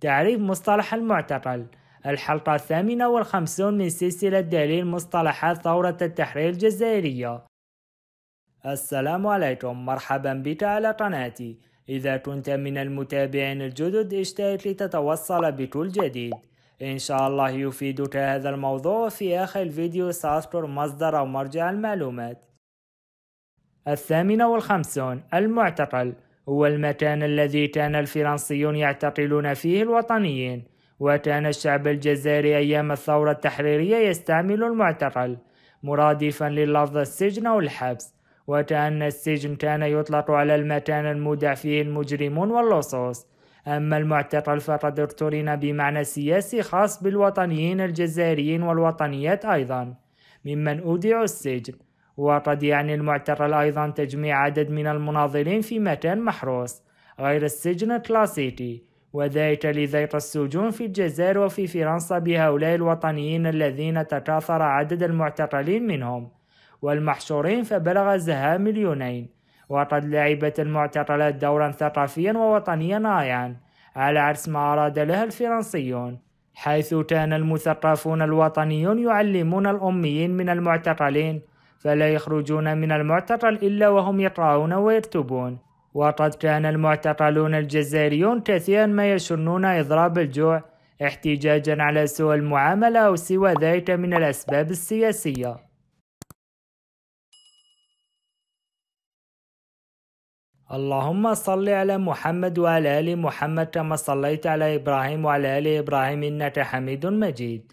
تعريف مصطلح المعتقل الحلقة الثامنة والخمسون من سلسلة دليل مصطلحات ثورة التحرير الجزائرية السلام عليكم مرحبا بك على قناتي إذا كنت من المتابعين الجدد اشترك لتتوصل بكل جديد إن شاء الله يفيدك هذا الموضوع في آخر الفيديو سأذكر مصدر أو مرجع المعلومات الثامنة والخمسون المعتقل هو المكان الذي كان الفرنسيون يعتقلون فيه الوطنيين وكان الشعب الجزائري أيام الثورة التحريرية يستعمل المعتقل مرادفا للفظ السجن أو الحبس وكأن السجن كان يطلق على المكان المودع فيه المجرمون واللصوص أما المعتقل فقد اقترن بمعنى سياسي خاص بالوطنيين الجزائريين والوطنيات أيضا ممن أودعوا السجن وقد يعني المعتقل أيضا تجميع عدد من المناضلين في مكان محروس غير السجن كلاسيتي وذلك لضيق السجون في الجزائر وفي فرنسا بهؤلاء الوطنيين الذين تكاثر عدد المعتقلين منهم والمحشورين فبلغ زها مليونين وقد لعبت المعتقلات دورا ثقافيا ووطنيا رائعا على عرس ما أراد لها الفرنسيون حيث كان المثقفون الوطنيون يعلمون الأميين من المعتقلين فلا يخرجون من المعتقل إلا وهم يقرأون ويرتبون وقد كان المعتقلون الجزائريون كثيرا ما يشنون إضراب الجوع احتجاجا على سوء المعاملة أو سوى ذلك من الأسباب السياسية اللهم صل على محمد وعلى آل محمد كما صليت على إبراهيم وعلى آل إبراهيم إنك حميد مجيد